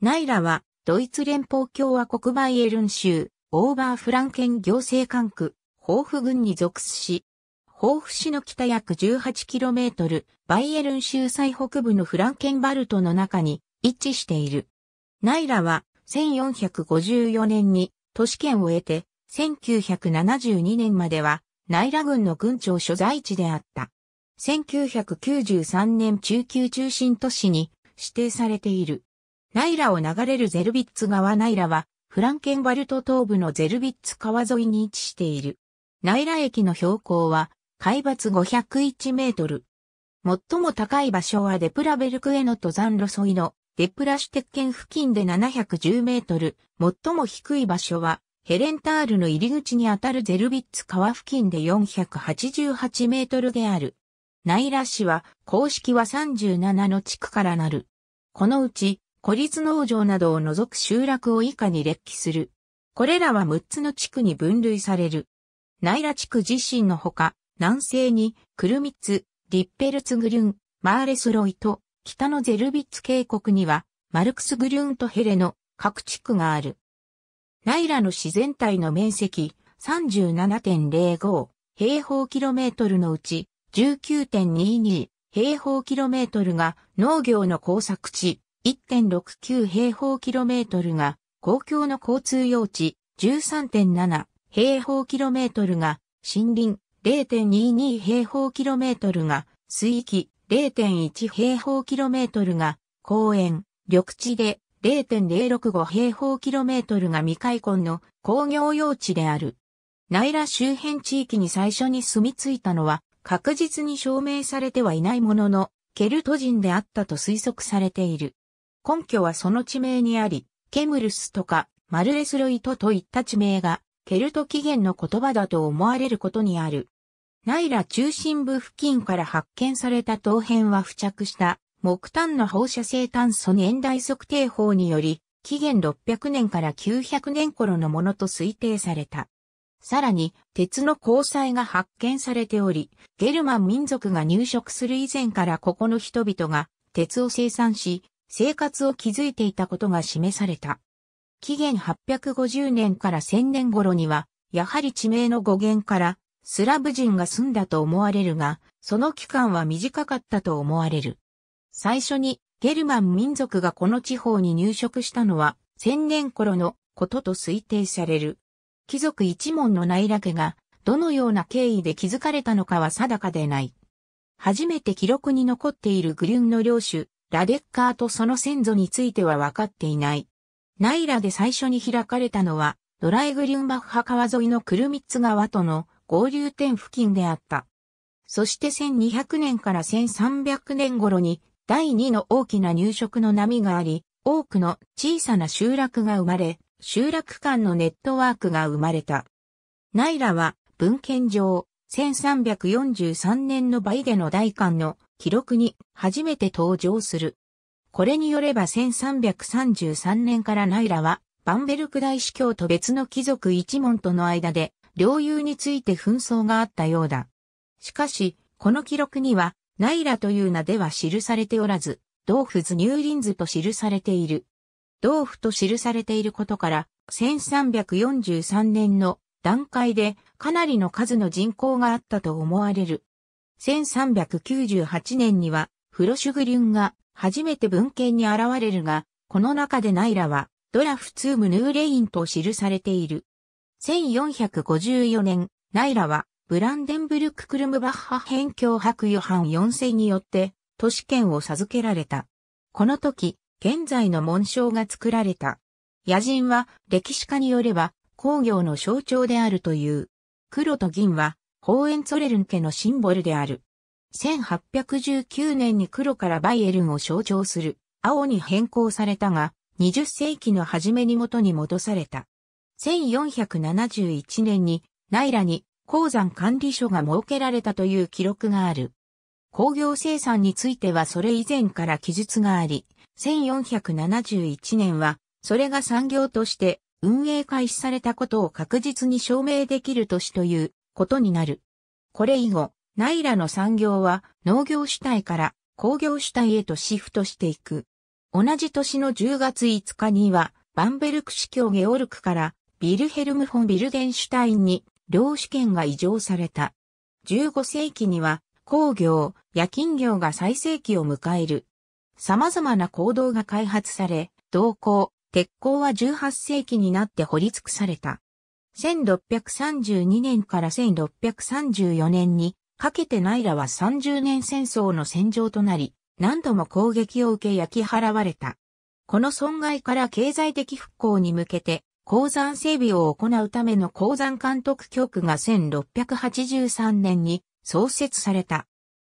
ナイラは、ドイツ連邦共和国バイエルン州、オーバーフランケン行政管区、ホーフ郡に属し、ホーフ市の北約 18km、バイエルン州最北部のフランケンバルトの中に位置している。ナイラは、1454年に都市圏を得て、1972年までは、ナイラ郡の郡庁所在地であった。1993年中級中心都市に指定されている。ナイラを流れるゼルビッツ川ナイラは、フランケンバルト東部のゼルビッツ川沿いに位置している。ナイラ駅の標高は、海抜501メートル。最も高い場所はデプラベルクへの登山路沿いのデプラシュ鉄剣付近で710メートル。最も低い場所はヘレンタールの入り口にあたるゼルビッツ川付近で488メートルである。ナイラ市は公式は37の地区からなる。このうち孤立農場などを除く集落を以下に列記する。これらは6つの地区に分類される。ナイラ地区自身のほか、南西にクルミッツ、リッペルツグリュン、マーレスロイと、北のゼルビッツ渓谷には、マルクスグリュンとヘレの各地区がある。ナイラの自然体の面積37.05平方キロメートルのうち19.22平方キロメートルが農業の工作地、1.69平方キロメートルが公共の交通用地、13.7平方キロメートルが森林、0.22平方キロメートルが水域、0.1平方キロメートルが公園、緑地で0.065平方キロメートルが未開墾の工業用地である。内ら周辺地域に最初に住み着いたのは確実に証明されてはいないものの、ケルト人であったと推測されている。根拠はその地名にあり、ケムルスとかマルエスロイトといった地名が、ケルト起源の言葉だと思われることにある。ナイラ中心部付近から発見された陶片は付着した木炭の放射性炭素年代測定法により、紀元600年から900年頃のものと推定された。さらに、鉄の鉱載が発見されており、ゲルマン民族が入植する以前からここの人々が鉄を生産し、生活を築いていたことが示された。紀元850年から1000年頃には、やはり地名の語源から、スラブ人が住んだと思われるが、その期間は短かったと思われる。最初に、ゲルマン民族がこの地方に入植したのは、1000年頃のことと推定される。貴族一門の内楽家が、どのような経緯で築かれたのかは定かでない。初めて記録に残っているグリュンの領主、ラデッカーとその先祖については分かっていない。ナイラで最初に開かれたのは、ドライグリュンバッハ川沿いのクルミッツ川との合流点付近であった。そして1200年から1300年頃に第2の大きな入植の波があり、多くの小さな集落が生まれ、集落間のネットワークが生まれた。ナイラは文献上、1343年のバイデの大官の記録に初めて登場する。これによれば1333年からナイラはバンベルク大司教と別の貴族一門との間で領有について紛争があったようだ。しかし、この記録にはナイラという名では記されておらず、ドーフズ・ニューリンズと記されている。ドーフと記されていることから、1343年の段階でかなりの数の人口があったと思われる。1398年には、フロシュグリュンが初めて文献に現れるが、この中でナイラは、ドラフツームヌーレインと記されている。1454年、ナイラは、ブランデンブルク・クルムバッハ辺境博ヨハン4世によって、都市圏を授けられた。この時、現在の紋章が作られた。野人は、歴史家によれば、工業の象徴であるという。黒と銀は、ホーエンツォレルン家のシンボルである。1819年に黒からバイエルンを象徴する青に変更されたが、20世紀の初めに元に戻された。1471年にナイラに鉱山管理所が設けられたという記録がある。工業生産についてはそれ以前から記述があり、1471年はそれが産業として運営開始されたことを確実に証明できる年ということになる。これ以後、ナイラの産業は農業主体から工業主体へとシフトしていく。同じ年の10月5日には、バンベルク市教ゲオルクからビルヘルム・フォン・ビルゲンシュタインに領主権が移譲された。15世紀には工業、夜勤業が最盛期を迎える。様々な行動が開発され、銅鉱、鉄鋼は18世紀になって掘り尽くされた。1632年から1634年にかけてナイラは30年戦争の戦場となり、何度も攻撃を受け焼き払われた。この損害から経済的復興に向けて、鉱山整備を行うための鉱山監督局が1683年に創設された。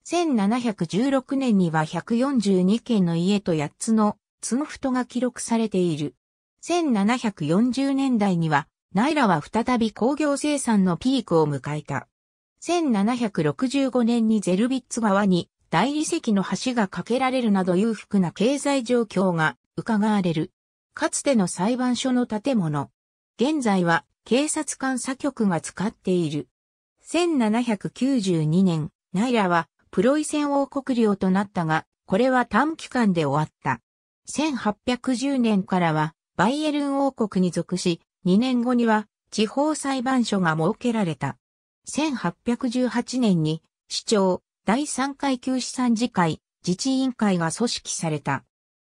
1716年には142件の家と8つのツンフトが記録されている。1740年代にはナイラは再び工業生産のピークを迎えた。1765年にゼルビッツ川に大理石の橋が架けられるなど裕福な経済状況が伺われる。かつての裁判所の建物。現在は警察官査局が使っている。1792年、ナイラはプロイセン王国領となったが、これは短期間で終わった。1810年からはバイエルン王国に属し、2年後には地方裁判所が設けられた。1818年に市長第3階級資産次会自治委員会が組織された。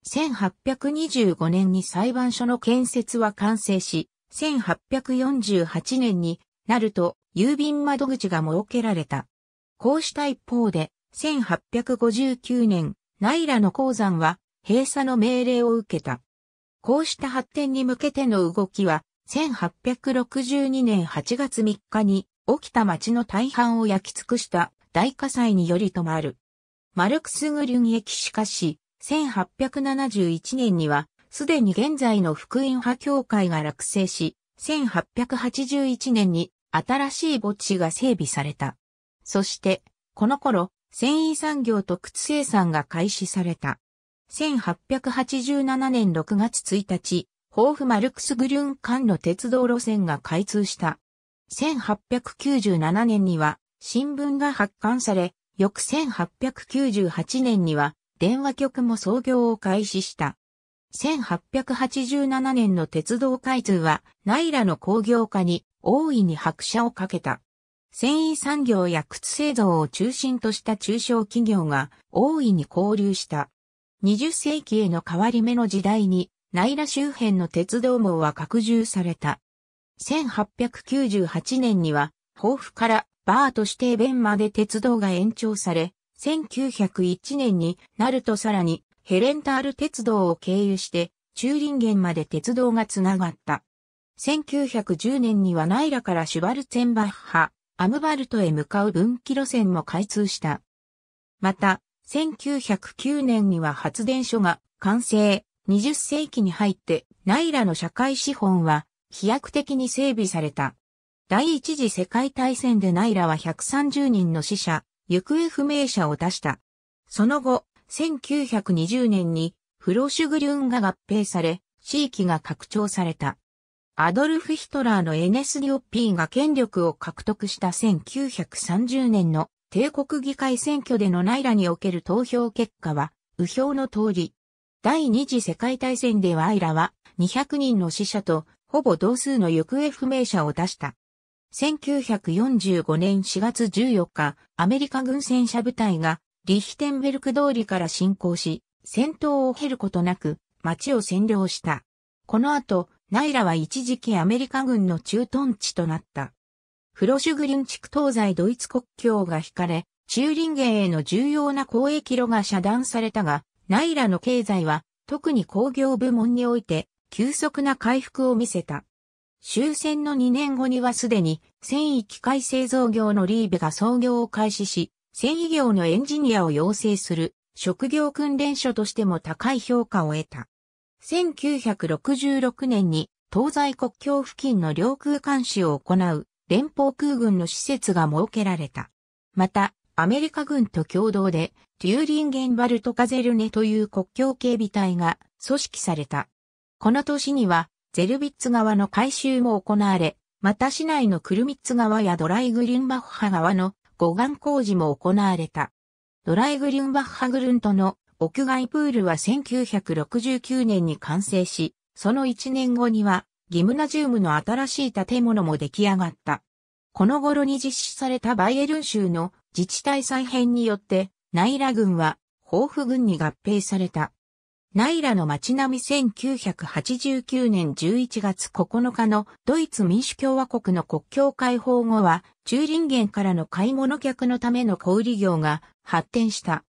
1825年に裁判所の建設は完成し、1848年になると郵便窓口が設けられた。こうした一方で、1859年、ナイラの鉱山は閉鎖の命令を受けた。こうした発展に向けての動きは1862年8月3日に起きた町の大半を焼き尽くした大火災により止まる。マルクス・グリュン駅しかし、1871年には、すでに現在の福音派教会が落成し、1881年に新しい墓地が整備された。そして、この頃、繊維産業と靴生産が開始された。1887年6月1日、ホーフマルクスグリュン間の鉄道路線が開通した。1897年には新聞が発刊され、翌1898年には電話局も創業を開始した。1887年の鉄道開通は内ラの工業化に大いに拍車をかけた。繊維産業や靴製造を中心とした中小企業が大いに交流した。20世紀への変わり目の時代にナイラ周辺の鉄道網は拡充された。1898年には、豊富からバーとしてベンまで鉄道が延長され、1901年になるとさらにヘレンタール鉄道を経由してンゲ源まで鉄道がつながった。1910年にはナイラからシュバルツェンバッハ、アムバルトへ向かう分岐路線も開通した。また、1909年には発電所が完成、20世紀に入ってナイラの社会資本は飛躍的に整備された。第一次世界大戦でナイラは130人の死者、行方不明者を出した。その後、1920年にフロシュグリューンが合併され、地域が拡張された。アドルフ・ヒトラーのエネス・デオッピーが権力を獲得した1930年の帝国議会選挙でのナイラにおける投票結果は、右票の通り、第二次世界大戦ではアイラは200人の死者とほぼ同数の行方不明者を出した。1945年4月14日、アメリカ軍戦車部隊がリヒテンベルク通りから侵攻し、戦闘を経ることなく街を占領した。この後、ナイラは一時期アメリカ軍の駐屯地となった。フロシュグリン地区東西ドイツ国境が引かれ、チューリンゲンへの重要な交易路が遮断されたが、ナイラの経済は、特に工業部門において、急速な回復を見せた。終戦の2年後にはすでに、繊維機械製造業のリーベが創業を開始し、繊維業のエンジニアを養成する、職業訓練所としても高い評価を得た。1966年に、東西国境付近の領空監視を行う、連邦空軍の施設が設けられた。また、アメリカ軍と共同で、テューリンゲンバルトカゼルネという国境警備隊が組織された。この年には、ゼルビッツ川の改修も行われ、また市内のクルミッツ川やドライグリュンバッハ川の護岸工事も行われた。ドライグリュンバッハグルントの屋外プールは1969年に完成し、その1年後にはギムナジウムの新しい建物も出来上がった。この頃に実施されたバイエルン州の自治体再編によって、ナイラ軍は、豊富軍に合併された。ナイラの街並み1989年11月9日のドイツ民主共和国の国境解放後は、中林源からの買い物客のための小売業が発展した。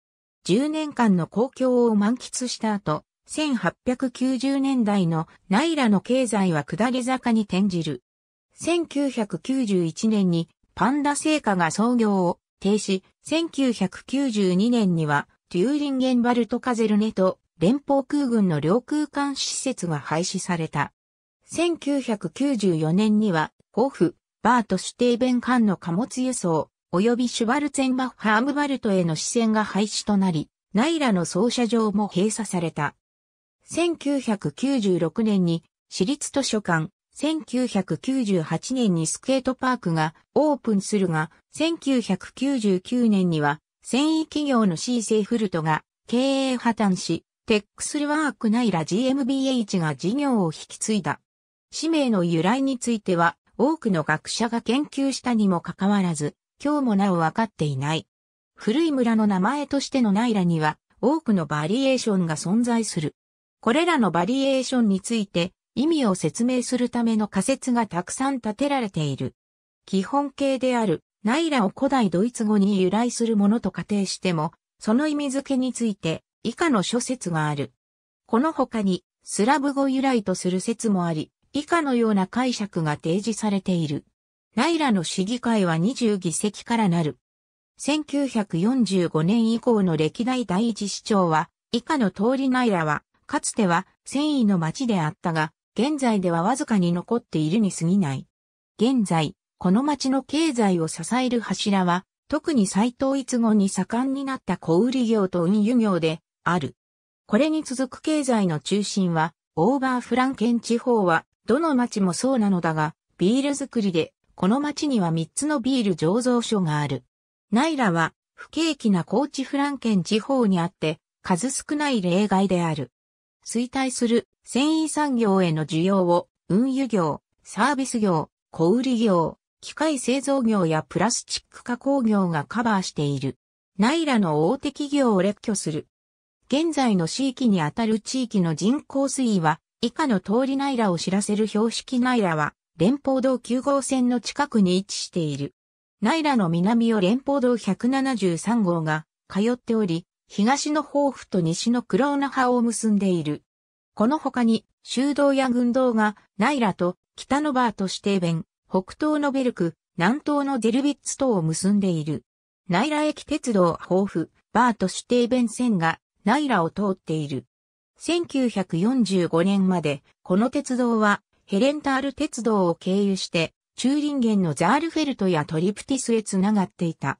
10年間の公共を満喫した後、1890年代のナイラの経済は下り坂に転じる。1991年にパンダ製菓が創業を停止、1992年には、テューリンゲンバルトカゼルネと連邦空軍の領空間施設が廃止された。1994年には、ホフ、バート・シュテイベン間の貨物輸送、及びシュバルツェンバッハームバルトへの支線が廃止となり、ナイラの操車場も閉鎖された。1996年に、私立図書館、1998年にスケートパークがオープンするが、1999年には繊維企業の C セーフルトが経営破綻し、テックスルワークナイラ GmbH が事業を引き継いだ。氏名の由来については多くの学者が研究したにもかかわらず、今日もなお分かっていない。古い村の名前としてのナイラには多くのバリエーションが存在する。これらのバリエーションについて意味を説明するための仮説がたくさん立てられている。基本形であるナイラを古代ドイツ語に由来するものと仮定しても、その意味付けについて以下の諸説がある。この他にスラブ語由来とする説もあり、以下のような解釈が提示されている。ナイラの市議会は20議席からなる。1945年以降の歴代第一市長は、以下の通りナイラは、かつては繊維の町であったが、現在ではわずかに残っているに過ぎない。現在、この町の経済を支える柱は、特に斎藤一後に盛んになった小売業と運輸業である。これに続く経済の中心は、オーバーフランケン地方は、どの町もそうなのだが、ビール作りで、この町には3つのビール醸造所がある。ナイラは、不景気な高知フランケン地方にあって、数少ない例外である。衰退する繊維産業への需要を運輸業、サービス業、小売業、機械製造業やプラスチック加工業がカバーしている。内ラの大手企業を列挙する。現在の地域にあたる地域の人口推移は、以下の通り内ラを知らせる標識内ラは、連邦道9号線の近くに位置している。内ラの南を連邦道173号が通っており、東の豊富と西のクローナ派を結んでいる。この他に、修道や軍道が、ナイラと、北のバート指定弁、北東のベルク、南東のデルビッツとを結んでいる。ナイラ駅鉄道豊富、バート指定弁線が、ナイラを通っている。1945年まで、この鉄道は、ヘレンタール鉄道を経由して、ンゲ源のザールフェルトやトリプティスへ繋がっていた。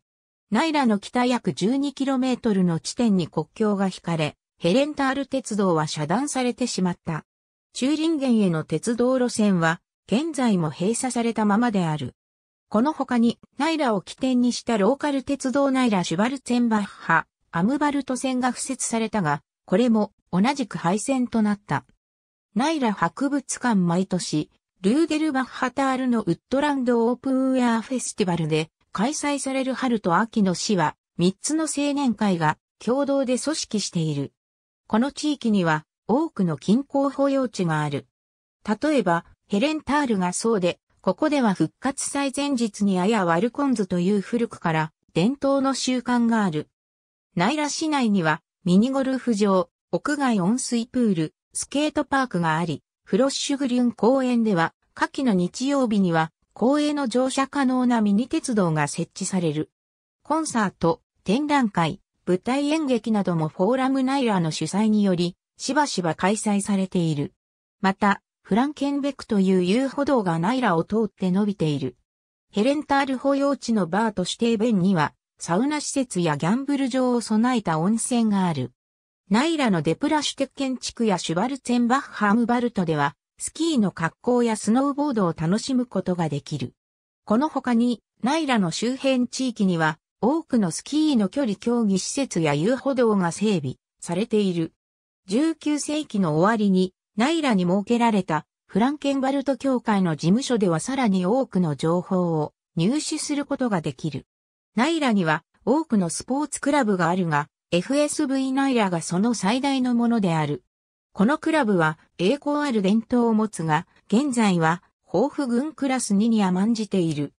ナイラの北約 12km の地点に国境が引かれ、ヘレンタール鉄道は遮断されてしまった。チューリンゲンへの鉄道路線は、現在も閉鎖されたままである。この他に、ナイラを起点にしたローカル鉄道ナイラ・シュバルツェンバッハ、アムバルト線が付設されたが、これも同じく廃線となった。ナイラ博物館毎年、ルーデルバッハタールのウッドランドオープンウェアフェスティバルで開催される春と秋の市は3つの青年会が共同で組織している。この地域には多くの近郊保養地がある。例えば、ヘレンタールがそうで、ここでは復活祭前日にあやワルコンズという古くから伝統の習慣がある。ナイラ市内にはミニゴルフ場、屋外温水プール、スケートパークがあり、フロッシュグリュン公園では、夏季の日曜日には、公営の乗車可能なミニ鉄道が設置される。コンサート、展覧会、舞台演劇などもフォーラムナイラーの主催により、しばしば開催されている。また、フランケンベックという遊歩道がナイラを通って伸びている。ヘレンタール保養地のバーとして弁には、サウナ施設やギャンブル場を備えた温泉がある。ナイラのデプラシュテ建築やシュバルツェンバッハムバルトでは、スキーの格好やスノーボードを楽しむことができる。この他に、ナイラの周辺地域には、多くのスキーの距離競技施設や遊歩道が整備されている。19世紀の終わりに、ナイラに設けられたフランケンバルト協会の事務所ではさらに多くの情報を入手することができる。ナイラには多くのスポーツクラブがあるが、FSV ナイラがその最大のものである。このクラブは栄光ある伝統を持つが、現在は豊富軍クラス2に甘んじている。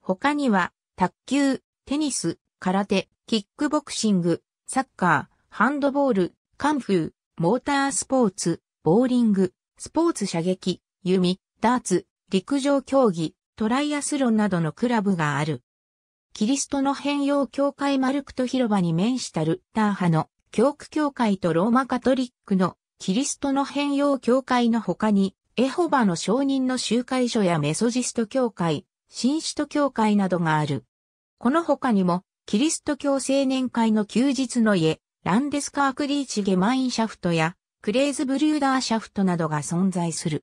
他には、卓球、テニス、空手、キックボクシング、サッカー、ハンドボール、カンフー、モータースポーツ、ボーリング、スポーツ射撃、弓、ダーツ、陸上競技、トライアスロンなどのクラブがある。キリストの変容教会マルクト広場に面したルッター派の教区教会とローマカトリックのキリストの変容教会の他に、エホバの証人の集会所やメソジスト教会、新首都教会などがある。この他にも、キリスト教青年会の休日の家、ランデスカークリーチゲマインシャフトや、クレーズブリューダーシャフトなどが存在する。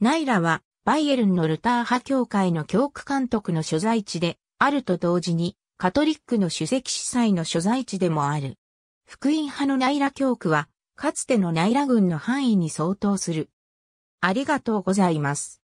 ナイラは、バイエルンのルター派教会の教区監督の所在地で、あると同時に、カトリックの主席司祭の所在地でもある。福音派のナイラ教区は、かつてのナイラ軍の範囲に相当する。ありがとうございます。